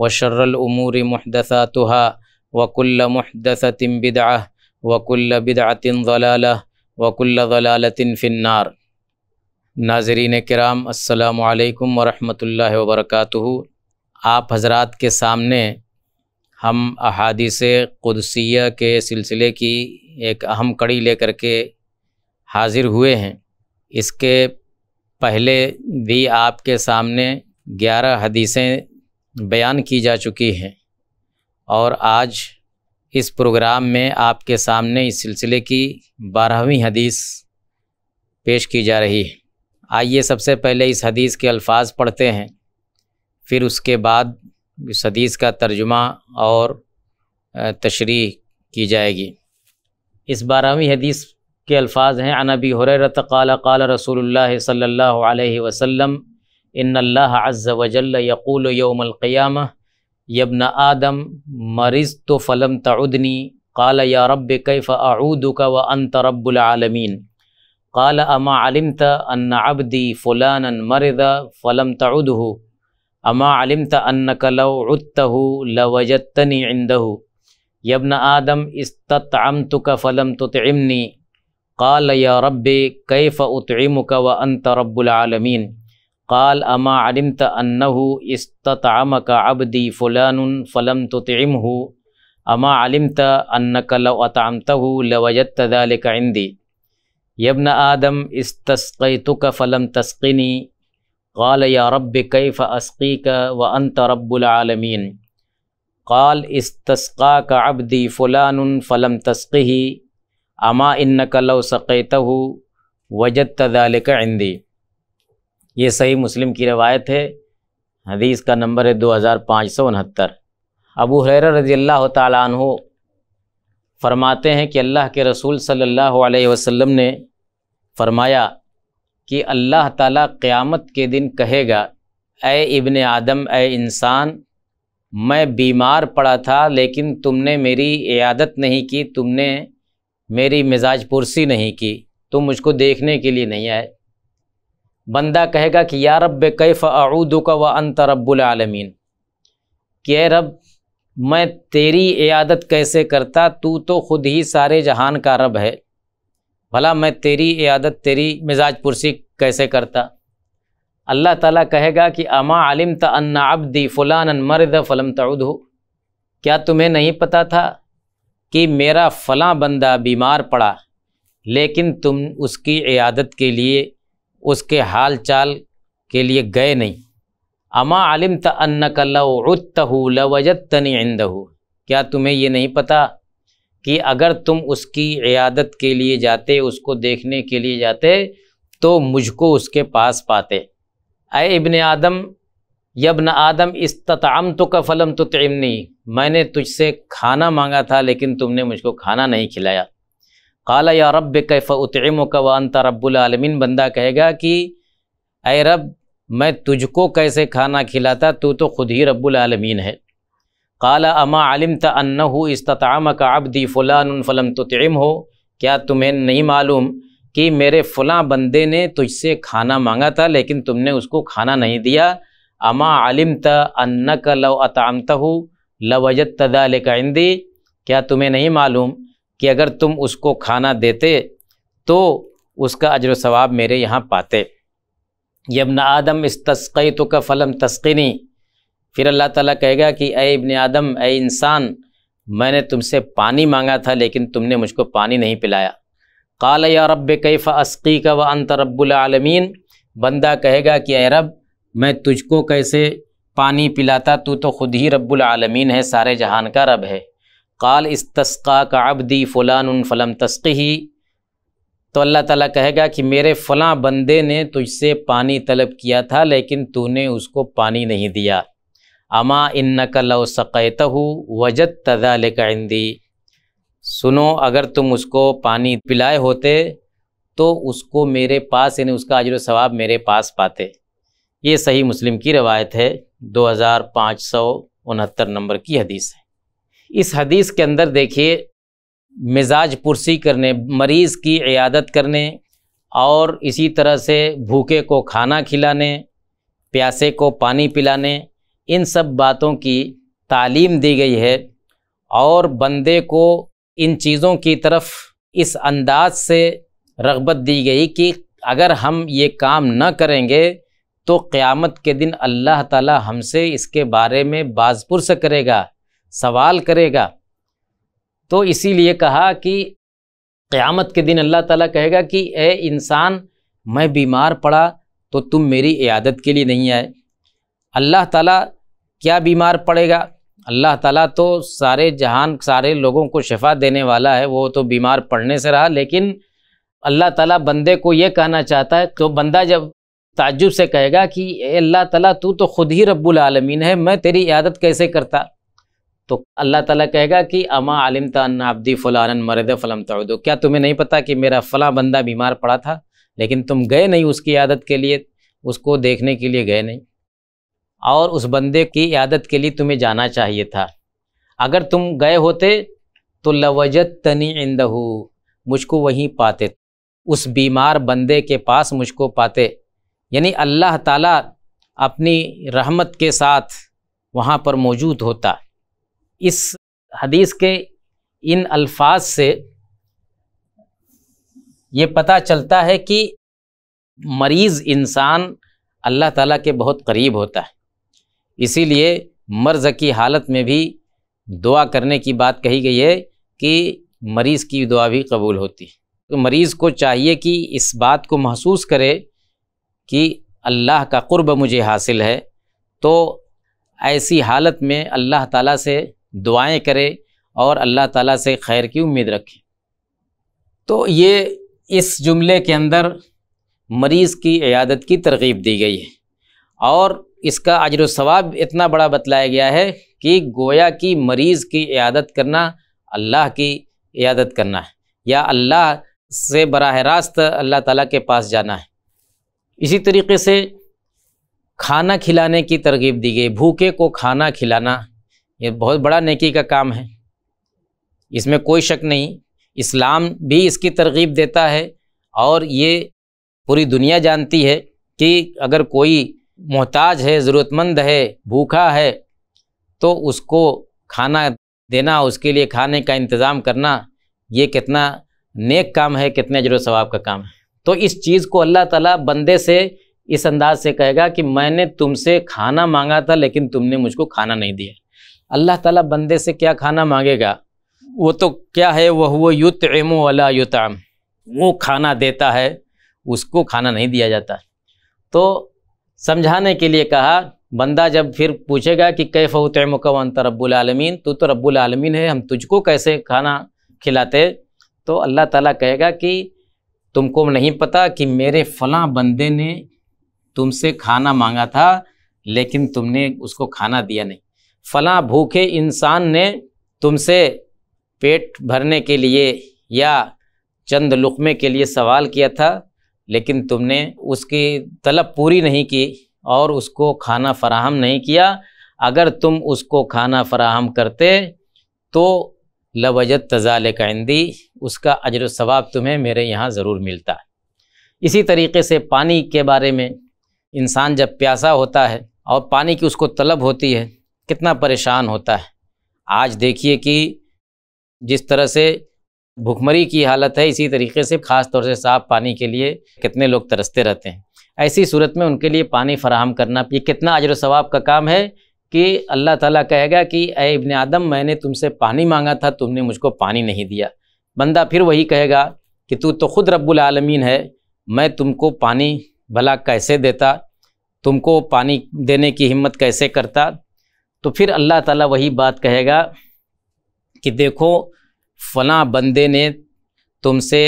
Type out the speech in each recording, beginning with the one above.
वशर्रमूर महदसा तुहा वकुल्ल महदसतिम बिदआ वकुल्ल बिदआतिन जलाला वकुल्ल जलालतिन फ़िन्नार नाजरीन कराम असलकम वरहमल वबरक आप हजरात के सामने हम अहादीस क़ुदसिया के सिलसिले की एक अहम कड़ी लेकर के हाज़िर हुए हैं इसके पहले भी आपके सामने ग्यारह हदीसें बयान की जा चुकी हैं और आज इस प्रोग्राम में आपके सामने इस सिलसिले की बारहवीं हदीस पेश की जा रही है आइए सबसे पहले इस हदीस के अल्फाज पढ़ते हैं फिर उसके बाद इस हदीस का तर्जुमा और तशरी की जाएगी इस बारहवीं हदीस के अल्फाज हैं अनबी हुररत काल काल रसूल सल्ला वसम إن الله عز وجل يقول يوم القيامة يا ابن آدم مرضت فلم تعدني قال يا رب كيف أعودك وأنت رب العالمين قال أما علمت أن عبدي فلانا مرض فلم تعده أما علمت أنك لو عدته لوجدتني عنده يا ابن آدم استطعمتك فلم تطعمني قال يا رب كيف أطعمك وأنت رب العالمين قال أما علمت أنه استطعمك عبدي فلان فلم تطعمه أما علمت أنك لو أطعمته لوجدت ذلك عندي يا ابن آدم استسقيتك فلم تسقني قال يا رب كيف أسقيك وأنت رب العالمين قال استسقاك عبدي فلان فلم تسقه أما إنك لو سقيته وجدت ذلك عندي ये सही मुस्लिम की रवायत है हदीस का नंबर है दो हज़ार पाँच सौ उनहत्तर अबू हर रजी अल्लाह तु फरमाते हैं कि अल्लाह के रसूल सल्लल्लाहु अलैहि वसल्लम ने फरमाया कि अल्लाह ताला क़यामत के दिन कहेगा ए इब्ने आदम ए इंसान मैं बीमार पड़ा था लेकिन तुमने मेरी इयादत नहीं की तुमने मेरी मिजाज पुरसी नहीं की तुम मुझको देखने के लिए नहीं आए बंदा कहेगा कि या रब कैफ़ आऊदू का व अंत रबालमीन के रब मैं तेरी इयादत कैसे करता तू तो खुद ही सारे जहान का रब है भला मैं तेरी इयादत तेरी मिजाज पुरसी कैसे करता अल्लाह ताला कहेगा कि अमा आलिम तन्ना दी फ़लान मरद फ़लम तउद हो क्या तुम्हें नहीं पता था कि मेरा फ़लाँ बंदा बीमार पड़ा लेकिन तुम उसकी इयादत के लिए उसके हाल चाल के लिए गए नहीं अमा आलिम तन्न क्या तुम्हें ये नहीं पता कि अगर तुम उसकी इयादत के लिए जाते उसको देखने के लिए जाते तो मुझको उसके पास पाते अय इबन आदम यबन आदम इस तताम तो का फ़लम तो तमनी मैंने तुझसे खाना मांगा था लेकिन तुमने मुझको खाना नहीं खिलाया काला या रब कैफ़ उतम कवानता रब्बुलमिन बंदा कहेगा कि अय रब मैं तुझको कैसे खाना खिलाता तू तो खुद ही रब्बालमीन है काला अमा आलिम तन्न हो का आबदी फ़लान फ़लम तोम हो क्या तुम्हें नहीं मालूम कि मेरे फ़लाँ बंदे ने तुझसे खाना मांगा था लेकिन तुमने उसको खाना नहीं दिया अमा आलिम तन्न का लव अतामत हो लवजत तदाल क्या तुम्हें नहीं मालूम कि अगर तुम उसको खाना देते तो उसका अजर सवाब मेरे यहाँ पाते यबन आदम इस तस्कई तो का फ़लम तस्किनी फिर अल्लाह ताला कहेगा कि ए इबन आदम ए इंसान मैंने तुमसे पानी मांगा था लेकिन तुमने मुझको पानी नहीं पिलाया काल या रब कैफ़ अस्की का व अंत रबालमीन बंदा कहेगा कि ए रब मैं तुझको कैसे पानी पिलाता तू तो खुद ही रबालमीन है सारे जहान का रब है काल इस तस्का का अबदी फ़लान फ़लम तस्की तो अल्लाह ताला कहेगा कि मेरे फ़लाँ बंदे ने तुझसे पानी तलब किया था लेकिन तूने उसको पानी नहीं दिया अमा इन नकल सकैत वजत तदाल इंदी सुनो अगर तुम उसको पानी पिलाए होते तो उसको मेरे पास यानी उसका अजर सवाब मेरे पास पाते ये सही मुस्लिम की रवायत है दो हज़ार पाँच सौ उनहत्तर नंबर की हदीस है इस हदीस के अंदर देखिए मिजाज पुरसी करने मरीज़ की इयादत करने और इसी तरह से भूखे को खाना खिलाने प्यासे को पानी पिलाने इन सब बातों की तालीम दी गई है और बंदे को इन चीज़ों की तरफ इस अंदाज से रगबत दी गई कि अगर हम ये काम न करेंगे तो क़्यामत के दिन अल्लाह ताला हमसे इसके बारे में से करेगा सवाल करेगा तो इसीलिए कहा कि क़यामत के दिन अल्लाह ताला कहेगा कि ए इंसान मैं बीमार पड़ा तो तुम मेरी इयादत के लिए नहीं आए अल्लाह ताला क्या बीमार पड़ेगा अल्लाह ताला तो सारे जहान सारे लोगों को शफा देने वाला है वो तो बीमार पड़ने से रहा लेकिन अल्लाह ताला बंदे को ये कहना चाहता है तो बंदा जब ताजुब से कहेगा कि अल्लाह ताला तू तो खुद ही रब्बुल आलमीन है मैं तेरी इयादत कैसे करता तो अल्लाह ताला कहेगा कि अमा आलिम तन्ना अब्दी फ़लान मरद फ़लम तो क्या तुम्हें नहीं पता कि मेरा फ़लाँ बंदा बीमार पड़ा था लेकिन तुम गए नहीं उसकी आदत के लिए उसको देखने के लिए गए नहीं और उस बंदे की आदत के लिए तुम्हें जाना चाहिए था अगर तुम गए होते तो लवजत तनी इंदहू मुझको वहीं पाते उस बीमार बंदे के पास मुझको पाते यानी अल्लाह ताला अपनी रहमत के साथ वहाँ पर मौजूद होता इस हदीस के इन अल्फाज से ये पता चलता है कि मरीज़ इंसान अल्लाह ताला के बहुत करीब होता है इसीलिए मर्ज़ की हालत में भी दुआ करने की बात कही गई है कि मरीज़ की दुआ भी कबूल होती है तो मरीज़ को चाहिए कि इस बात को महसूस करे कि अल्लाह का क़ुरब मुझे हासिल है तो ऐसी हालत में अल्लाह ताला से दुआएं करें और अल्लाह ताला से खैर की उम्मीद रखें तो ये इस जुमले के अंदर मरीज़ की इयादत की तरगीब दी गई है और इसका अजर सवाब इतना बड़ा बतलाया गया है कि गोया की मरीज़ की इयादत करना अल्लाह की इयादत करना है या अल्लाह से बराह रास्त अल्लाह ताला के पास जाना है इसी तरीके से खाना खिलाने की तरगीब दी गई भूखे को खाना खिलाना ये बहुत बड़ा नेकी का काम है इसमें कोई शक नहीं इस्लाम भी इसकी तरगीब देता है और ये पूरी दुनिया जानती है कि अगर कोई मोहताज है ज़रूरतमंद है भूखा है तो उसको खाना देना उसके लिए खाने का इंतज़ाम करना ये कितना नेक काम है कितने जरूर सवाब का काम है तो इस चीज़ को अल्लाह ताला बंदे से इस अंदाज से कहेगा कि मैंने तुमसे खाना मांगा था लेकिन तुमने मुझको खाना नहीं दिया अल्लाह ताला बंदे से क्या खाना मांगेगा वो तो क्या है वह वो युत एमो वाला युतम वो खाना देता है उसको खाना नहीं दिया जाता तो समझाने के लिए कहा बंदा जब फिर पूछेगा कि कैफ उतम कवंत रबालमीन तू तो, तो रब्बुलमीन है हम तुझको कैसे खाना खिलाते तो अल्लाह ताला कहेगा कि तुमको नहीं पता कि मेरे फ़लाँ बंदे ने तुमसे खाना मांगा था लेकिन तुमने उसको खाना दिया नहीं फ़ला भूखे इंसान ने तुमसे पेट भरने के लिए या चंद लुकमे के लिए सवाल किया था लेकिन तुमने उसकी तलब पूरी नहीं की और उसको खाना फराहम नहीं किया अगर तुम उसको खाना फराहम करते तो लवजत तजाल कैंदी उसका अजर सवाब तुम्हें मेरे यहाँ ज़रूर मिलता इसी तरीके से पानी के बारे में इंसान जब प्यासा होता है और पानी की उसको तलब होती है कितना परेशान होता है आज देखिए कि जिस तरह से भुखमरी की हालत है इसी तरीके से ख़ास तौर से साफ पानी के लिए कितने लोग तरसते रहते हैं ऐसी सूरत में उनके लिए पानी फराहम करना ये कितना अजर सवाब का काम है कि अल्लाह ताला कहेगा कि अय इबन आदम मैंने तुमसे पानी मांगा था तुमने मुझको पानी नहीं दिया बंदा फिर वही कहेगा कि तू तो खुद रब्बुल आलमीन है मैं तुमको पानी भला कैसे देता तुमको पानी देने की हिम्मत कैसे करता तो फिर अल्लाह ताला वही बात कहेगा कि देखो फला बंदे ने तुमसे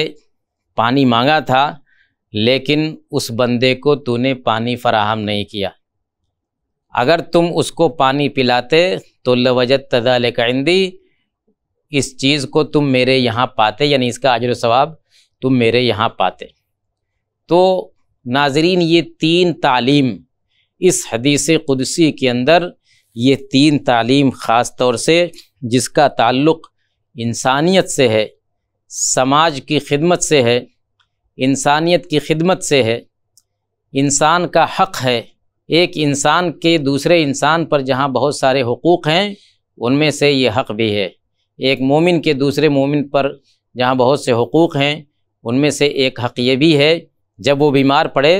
पानी मांगा था लेकिन उस बंदे को तूने पानी फराहम नहीं किया अगर तुम उसको पानी पिलाते तो लवजत तदाल कंदी इस चीज़ को तुम मेरे यहाँ पाते यानी इसका अजर सवाब तुम मेरे यहाँ पाते तो नाजरीन ये तीन तालीम इस हदीस कुदसी के अंदर ये तीन तालीम ख़ास तौर से जिसका ताल्लुक़ इंसानियत से है समाज की खिदमत से है इंसानियत की खिदमत से है इंसान का हक़ है एक इंसान के दूसरे इंसान पर जहाँ बहुत सारे हकूक़ हैं उनमें से ये हक़ भी है एक मोमिन के दूसरे मोमिन पर जहाँ बहुत से हकूक़ हैं उनमें से एक हक़ ये भी है जब वो बीमार पड़े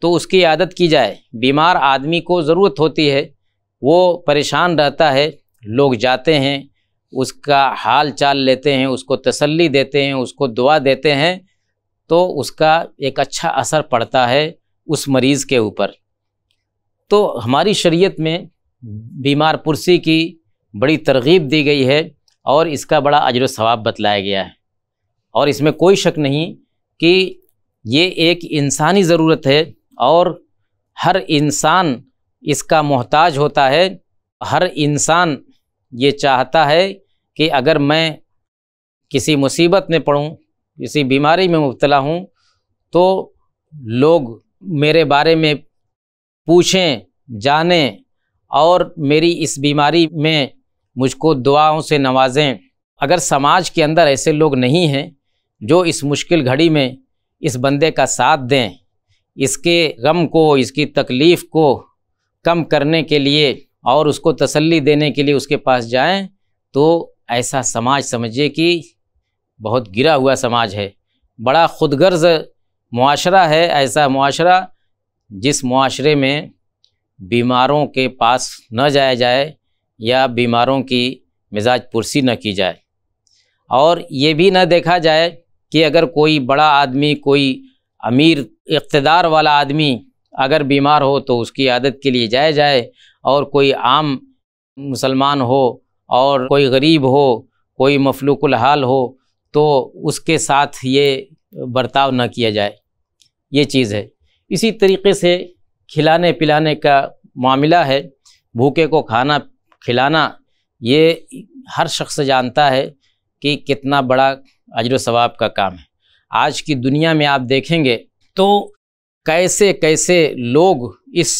तो उसकी आदत की जाए बीमार आदमी को ज़रूरत होती है वो परेशान रहता है लोग जाते हैं उसका हाल चाल लेते हैं उसको तसल्ली देते हैं उसको दुआ देते हैं तो उसका एक अच्छा असर पड़ता है उस मरीज़ के ऊपर तो हमारी शरीयत में बीमार पुरसी की बड़ी तरगीब दी गई है और इसका बड़ा अजर सवाब बतलाया गया है और इसमें कोई शक नहीं कि ये एक इंसानी ज़रूरत है और हर इंसान इसका मोहताज होता है हर इंसान ये चाहता है कि अगर मैं किसी मुसीबत में पढ़ूँ किसी बीमारी में मुबतला हूँ तो लोग मेरे बारे में पूछें जानें और मेरी इस बीमारी में मुझको दुआओं से नवाजें अगर समाज के अंदर ऐसे लोग नहीं हैं जो इस मुश्किल घड़ी में इस बंदे का साथ दें इसके गम को इसकी तकलीफ़ को कम करने के लिए और उसको तसल्ली देने के लिए उसके पास जाएं तो ऐसा समाज समझिए कि बहुत गिरा हुआ समाज है बड़ा खुदगर्ज मुआशरा है ऐसा मुआशरा जिस मुआशरे में बीमारों के पास न जाया जाए या बीमारों की मिजाज पुरसी न की जाए और ये भी न देखा जाए कि अगर कोई बड़ा आदमी कोई अमीर इकतदार वाला आदमी अगर बीमार हो तो उसकी आदत के लिए जाया जाए और कोई आम मुसलमान हो और कोई गरीब हो कोई मफलूकुल हाल हो तो उसके साथ ये बर्ताव ना किया जाए ये चीज़ है इसी तरीके से खिलाने पिलाने का मामला है भूखे को खाना खिलाना ये हर शख्स जानता है कि कितना बड़ा अजर सवाब का काम है आज की दुनिया में आप देखेंगे तो कैसे कैसे लोग इस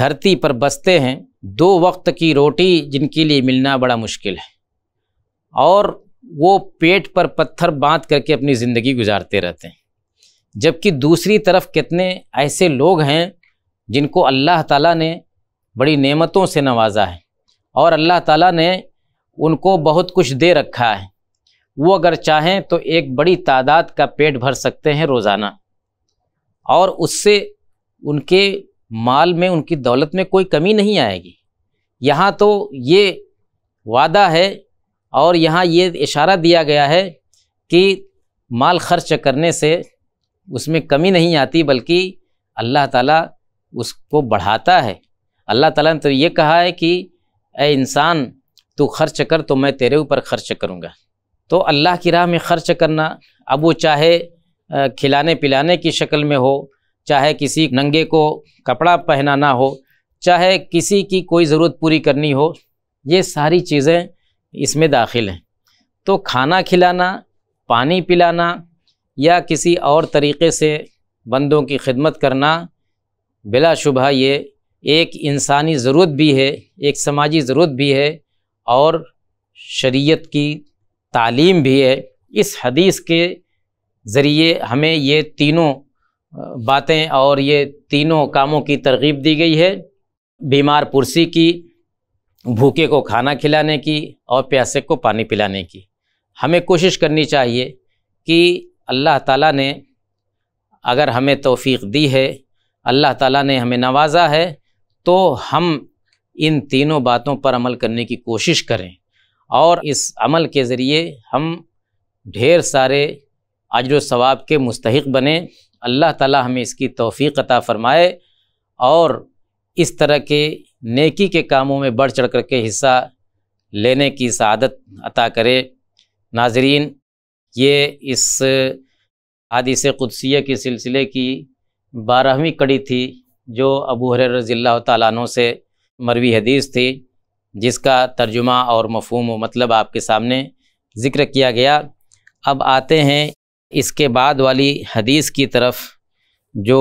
धरती पर बसते हैं दो वक्त की रोटी जिनके लिए मिलना बड़ा मुश्किल है और वो पेट पर पत्थर बांध करके अपनी ज़िंदगी गुजारते रहते हैं जबकि दूसरी तरफ कितने ऐसे लोग हैं जिनको अल्लाह ताला ने बड़ी नेमतों से नवाजा है और अल्लाह ताला ने उनको बहुत कुछ दे रखा है वो अगर चाहें तो एक बड़ी तादाद का पेट भर सकते हैं रोज़ाना और उससे उनके माल में उनकी दौलत में कोई कमी नहीं आएगी यहाँ तो ये वादा है और यहाँ ये इशारा दिया गया है कि माल खर्च करने से उसमें कमी नहीं आती बल्कि अल्लाह ताला उसको बढ़ाता है अल्लाह ताला ने तो ये कहा है कि ए इंसान तू खर्च कर तो मैं तेरे ऊपर खर्च करूँगा तो अल्लाह की राह में खर्च करना अब वो चाहे खिलाने पिलाने की शक्ल में हो चाहे किसी नंगे को कपड़ा पहनाना हो चाहे किसी की कोई ज़रूरत पूरी करनी हो ये सारी चीज़ें इसमें दाखिल हैं तो खाना खिलाना पानी पिलाना या किसी और तरीक़े से बंदों की खिदमत करना बिलाशुबा ये एक इंसानी ज़रूरत भी है एक समाजी ज़रूरत भी है और शरीयत की तालीम भी है इस हदीस के ज़रिए हमें ये तीनों बातें और ये तीनों कामों की तरगीब दी गई है बीमार पुरसी की भूखे को खाना खिलाने की और प्यासे को पानी पिलाने की हमें कोशिश करनी चाहिए कि अल्लाह ताला ने अगर हमें तौफीक दी है अल्लाह ताला ने हमें नवाजा है तो हम इन तीनों बातों पर अमल करने की कोशिश करें और इस अमल के ज़रिए हम ढेर सारे अजर सवाब के मुस्तक बने अल्लाह ताला हमें इसकी तोफ़ी अता फ़रमाए और इस तरह के नेकी के कामों में बढ़ चढ़ कर के हिस्सा लेने की सदत अता करे नाजरीन ये इस हादिस क़ुदसिया के सिलसिले की बारहवीं कड़ी थी जो अबू हर रज़ील्ला तु से मरवी हदीस थी जिसका तर्जुमा और मफहम व मतलब आपके सामने ज़िक्र किया गया अब आते हैं इसके बाद वाली हदीस की तरफ जो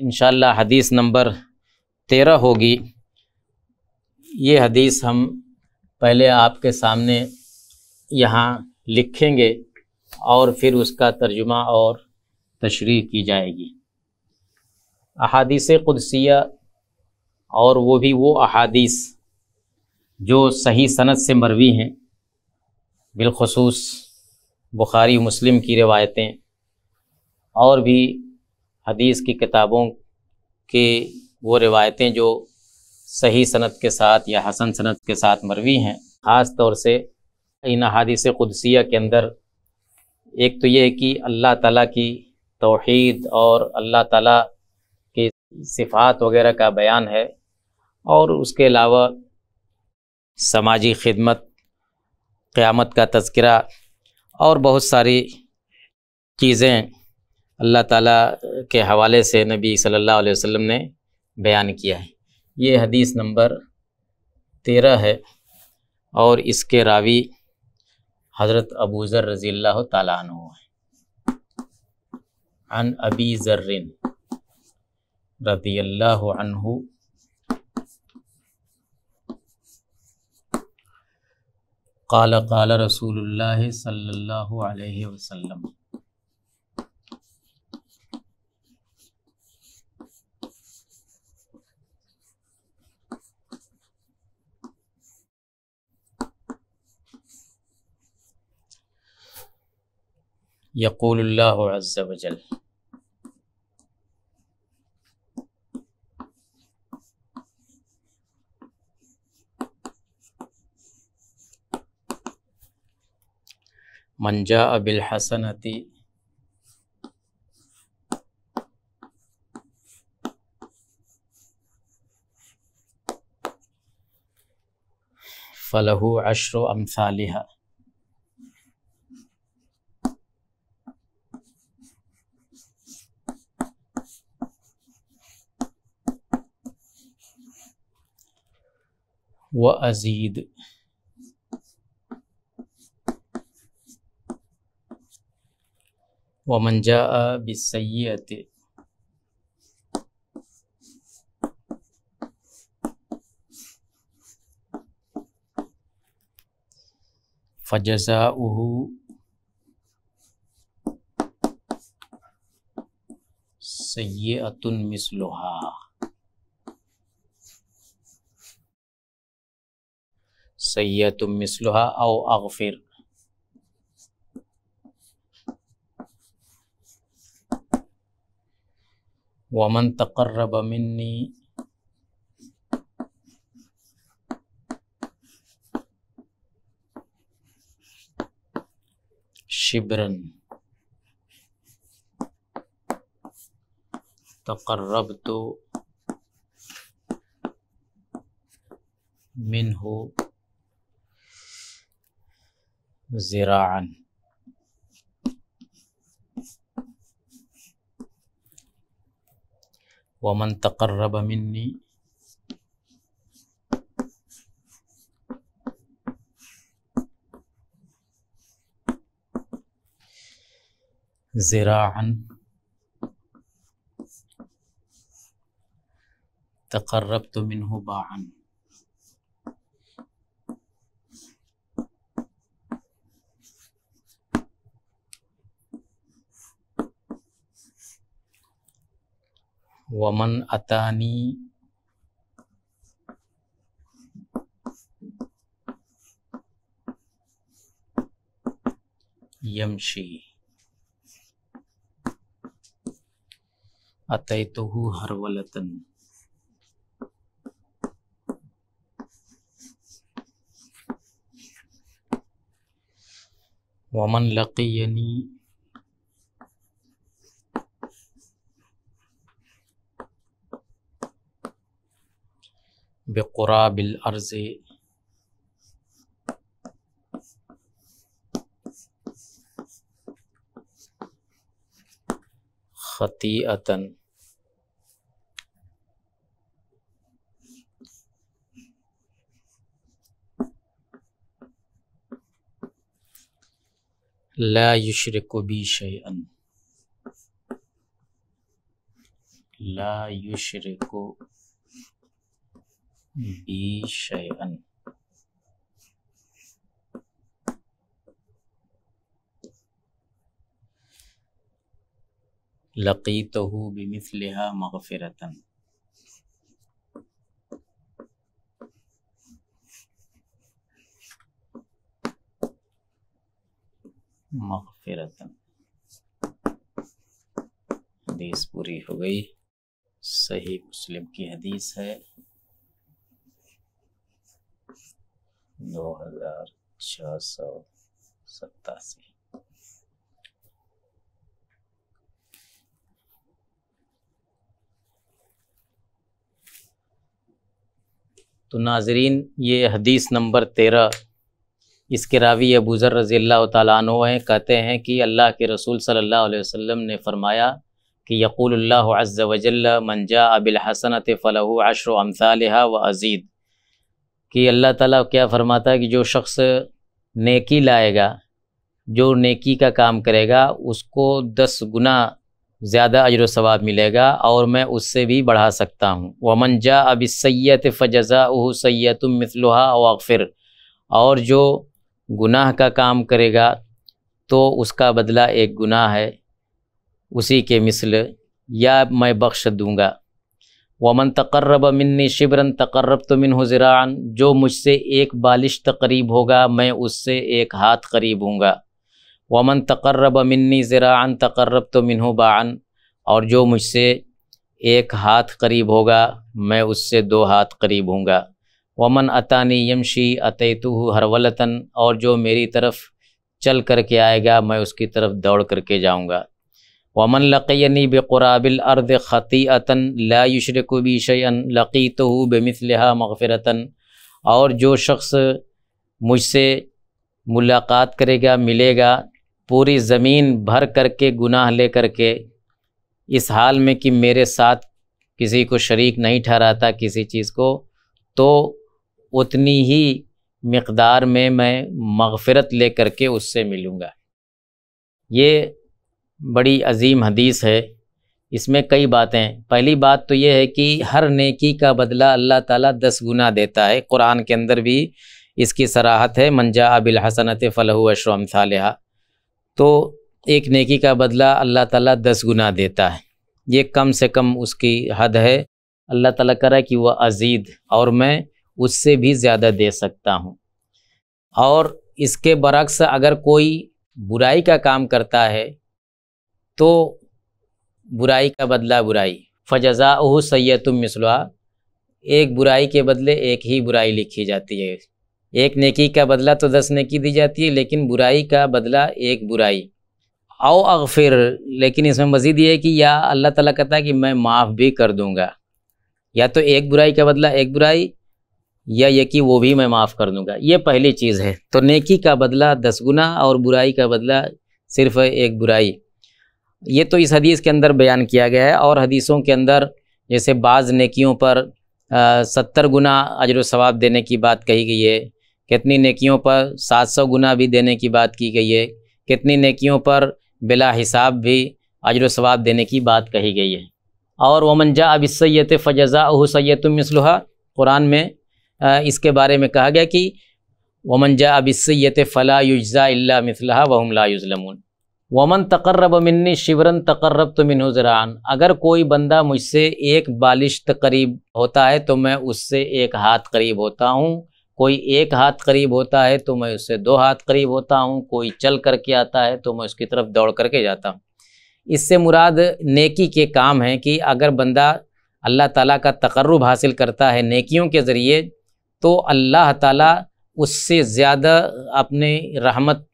इन हदीस नंबर तेरह होगी ये हदीस हम पहले आपके सामने यहाँ लिखेंगे और फिर उसका तर्जुमा और तशरी की जाएगी अहादीस कुदसिया और वो भी वो अहादीस जो सही सनत से मरवी हैं बिलखसूस बुखारी मुस्लिम की रिवायतें और भी हदीस की किताबों के वो रिवायतें जो सही सनत के साथ या हसन सनत के साथ मरवी हैं ख़ास तौर से इन हादिस कुदसिया के अंदर एक तो ये है कि अल्लाह ताला की तोहीद और अल्लाह ताला के सिफात वगैरह का बयान है और उसके अलावा समाजी खिदमत क़्यामत का तस्करा और बहुत सारी चीज़ें अल्लाह ताला के हवाले से नबी सल्लल्लाहु अलैहि वसल्लम ने बयान किया है ये हदीस नंबर तेरह है और इसके रावी हज़रत अबू ज़र रज़ी अल्लाह तालन अन अबी ज़र्रिन रदी قال قال رسول الله صلى الله عليه وسلم يقول الله عز وجل من جاء بالحسنة فله عشر أمثالها وأزيد ومن جاء بالسيئة فجزاؤه سيئة مثلها سيئة مثلها أو أغفر ومن تقرب مني شبرا تقربت منه ذراعا ومن تقرب مني ذراعا تقربت منه باعا वमन अतानी यमशी अतः हरवलतन वमन लकीयनी بقراب الأرض خطيئة لا يشرك بي شيئا لا يشرك ई शयन लकीतहु बिमिसलिहा मगफिरतन मगफिरतन हदीस पूरी हो गई सही मुस्लिम की हदीस है दो हजार छह सौ सतासी तो नाजरीन ये हदीस नंबर तेरह इसके रावी अबूज़र रज़ी अल्लाह तु हैं कहते हैं कि अल्लाह के रसूल सल्लल्लाहु अलैहि वसल्लम ने फ़रमाया कि यकूल अज़ वजल मंजा अबिल हसनत फ़लह अशर अमसालहा व अजीद कि अल्लाह ताला क्या फरमाता है कि जो शख्स नेकी लाएगा जो नेकी का काम करेगा उसको दस गुना ज़्यादा अजर सवाब मिलेगा और मैं उससे भी बढ़ा सकता हूँ वमन जा अब सैत फ़जा उ सैतम मिसलहा वाफ़िर और जो गुनाह का काम करेगा तो उसका बदला एक गुनाह है उसी के मिसल या मैं बख्श दूँगा वमन तकर्रब मिन्नी शिबरन तकर्रब तो मिन ज़रान जो मुझसे एक बालिश तकरीब होगा मैं उससे एक हाथ करीब हूँगा वमन तकर्रब मिन्नी ज़रान तकर्रब तो मिन बान और जो मुझसे एक हाथ करीब होगा मैं उससे दो हाथ करीब हूँगा वमन अतानी यमशी अतः हरवलतन और जो मेरी तरफ़ चल करके आएगा मैं उसकी तरफ़ दौड़ करके जाऊँगा वमन लक़नी बेक़ुराबिल अर्द ख़तीअतन लायुशरकबी शयन लकी तो बेमिसलहा मगफ़रतन और जो शख्स मुझसे मुलाकात करेगा मिलेगा पूरी ज़मीन भर करके गुनाह ले करके इस हाल में कि मेरे साथ किसी को शरीक नहीं ठहराता किसी चीज़ को तो उतनी ही मकदार में मैं मगफ़रत ले करके उससे मिलूँगा ये बड़ी अजीम हदीस है इसमें कई बातें पहली बात तो यह है कि हर नेकी का बदला अल्लाह ताला दस गुना देता है कुरान के अंदर भी इसकी सराहत है मंजा अबिल हसनत फ़लह अशरम सालहा तो एक नेकी का बदला अल्लाह ताला दस गुना देता है ये कम से कम उसकी हद है अल्लाह ताला करा कि वह अजीद और मैं उससे भी ज़्यादा दे सकता हूँ और इसके बरक्स अगर कोई बुराई का काम करता है तो बुराई का बदला बुराई फ़जा ओह सैतुम मिसलवा एक बुराई के बदले एक ही बुराई लिखी जाती है एक नेकी का बदला तो दस नेकी दी जाती है लेकिन बुराई का बदला एक बुराई आओ अगफिर लेकिन इसमें मज़ीद ये है कि या अल्लाह ताला कहता है कि मैं माफ़ भी कर दूँगा या तो एक बुराई का बदला एक बुराई या ये कि वो भी मैं माफ़ कर दूँगा ये पहली चीज़ है तो नेकी का बदला दस गुना और बुराई का बदला सिर्फ़ एक बुराई ये तो इस हदीस के अंदर बयान किया गया है और हदीसों के अंदर जैसे बाज़ नेकियों पर सत्तर गुना अजर सवाब देने की बात कही गई है कितनी नेकियों पर सात सौ गुना भी देने की बात की गई है कितनी नेकियों पर बिला हिसाब भी अजर सवाब देने की बात कही गई है और वमनजा अब सैत फ़जा सैत मिसलहा कुरान में इसके बारे में कहा गया कि जा अब सैत फ़ला युजा मिसलहा वहम वमन तकर्रब मिन्नी शिवरन तकर्रब तो मिन जरान अगर कोई बंदा मुझसे एक बालिश करीब होता है तो मैं उससे एक हाथ करीब होता हूँ कोई एक हाथ करीब होता है तो मैं उससे दो हाथ करीब होता हूँ कोई चल करके आता है तो मैं उसकी तरफ दौड़ करके जाता हूँ इससे मुराद नेकी के काम हैं कि अगर बंदा अल्लाह ताला का तकर्रब हासिल करता है नेकियों के ज़रिए तो अल्लाह ताला उससे ज़्यादा अपने रहमत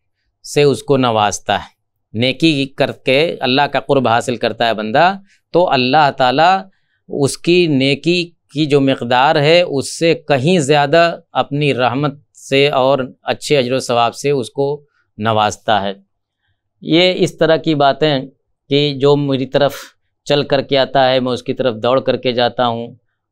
से उसको नवाजता है नेकी करके अल्लाह का कुर्ब हासिल करता है बंदा तो अल्लाह ताला उसकी नेकी की जो मकदार है उससे कहीं ज़्यादा अपनी रहमत से और अच्छे अजर सवाब से उसको नवाजता है ये इस तरह की बातें कि जो मेरी तरफ चल कर के आता है मैं उसकी तरफ दौड़ करके जाता हूँ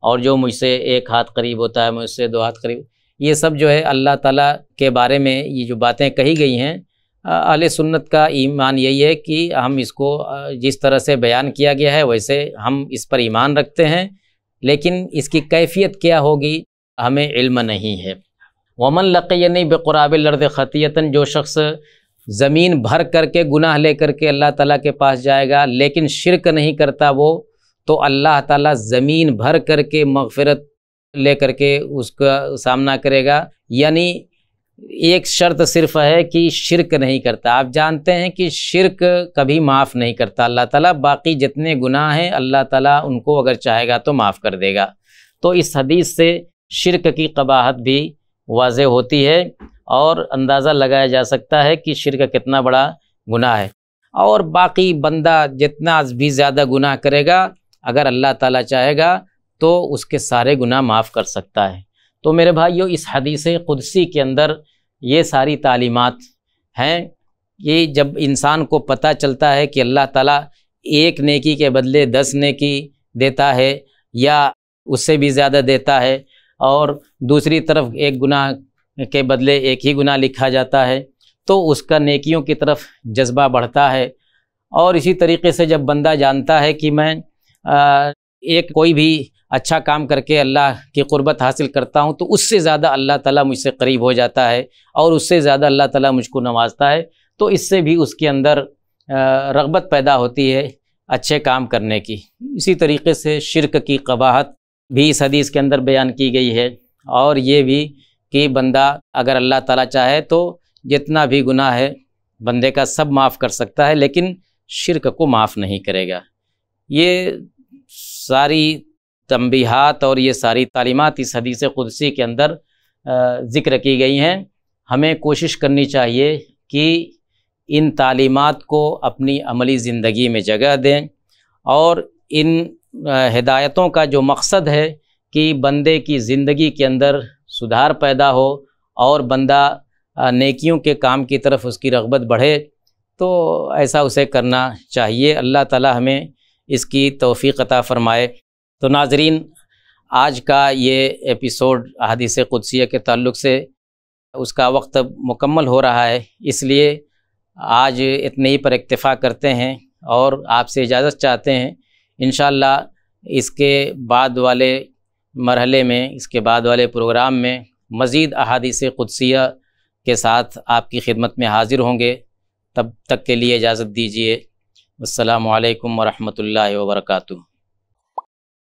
और जो मुझसे एक हाथ करीब होता है मैं उससे दो हाथ करीब ये सब जो है अल्लाह ताला के बारे में ये जो बातें कही गई हैं अहल सुन्नत का ईमान यही है कि हम इसको जिस तरह से बयान किया गया है वैसे हम इस पर ईमान रखते हैं लेकिन इसकी कैफियत क्या होगी हमें इल्म नहीं है वमन लक़नी बेकुराब लर्द ख़तीयता जो शख्स ज़मीन भर करके गुनाह ले करके अल्लाह ताला के पास जाएगा लेकिन शिरक नहीं करता वो तो अल्लाह ताला ज़मीन भर करके मगफ़रत ले करके उसका सामना करेगा यानी एक शर्त सिर्फ है कि शिरक नहीं करता आप जानते हैं कि शिरक कभी माफ़ नहीं करता अल्लाह ताला बाकी जितने गुनाह हैं अल्लाह ताला उनको अगर चाहेगा तो माफ़ कर देगा तो इस हदीस से शिरक की कबाहत भी वाज होती है और अंदाज़ा लगाया जा सकता है कि शिरक कितना बड़ा गुनाह है और बाकी बंदा जितना भी ज़्यादा गुनाह करेगा अगर अल्लाह ताला चाहेगा तो उसके सारे गुनाह माफ़ कर सकता है तो मेरे भाइयों इस हदीस कुदसी के अंदर ये सारी तालीमत हैं ये जब इंसान को पता चलता है कि अल्लाह ताला एक नेकी के बदले दस नेकी देता है या उससे भी ज़्यादा देता है और दूसरी तरफ एक गुनाह के बदले एक ही गुनाह लिखा जाता है तो उसका नेकियों की तरफ जज्बा बढ़ता है और इसी तरीके से जब बंदा जानता है कि मैं आ, एक कोई भी अच्छा काम करके अल्लाह की क़ुरबत हासिल करता हूँ तो उससे ज़्यादा अल्लाह ताला मुझसे करीब हो जाता है और उससे ज़्यादा अल्लाह ताला मुझको नवाजता है तो इससे भी उसके अंदर रगबत पैदा होती है अच्छे काम करने की इसी तरीके से शिरक की कबाहत भी इस हदीस के अंदर बयान की गई है और ये भी कि बंदा अगर अल्लाह ताला चाहे तो जितना भी गुनाह है बंदे का सब माफ़ कर सकता है लेकिन शिरक को माफ़ नहीं करेगा ये सारी तंबीहात और ये सारी तालीमत इस हदीस क़ुदसी के अंदर ज़िक्र की गई हैं हमें कोशिश करनी चाहिए कि इन तालीमत को अपनी अमली ज़िंदगी में जगह दें और इन हिदायतों का जो मकसद है कि बंदे की ज़िंदगी के अंदर सुधार पैदा हो और बंदा नेकियों के काम की तरफ उसकी रगबत बढ़े तो ऐसा उसे करना चाहिए अल्लाह ताला हमें इसकी तोफ़ी अता फ़रमाए तो नाजरीन आज का ये एपिसोड हदीस क़ुदसिया के ताल्लुक से उसका वक्त मुकम्मल हो रहा है इसलिए आज इतने ही पर इक्तफ़ा करते हैं और आपसे इजाज़त चाहते हैं इन इसके बाद वाले मरहले में इसके बाद वाले प्रोग्राम में मज़ीद अहादीस क़ुदसिया के साथ आपकी खिदमत में हाज़िर होंगे तब तक के लिए इजाज़त दीजिए अल्लाम वरहमल वर्का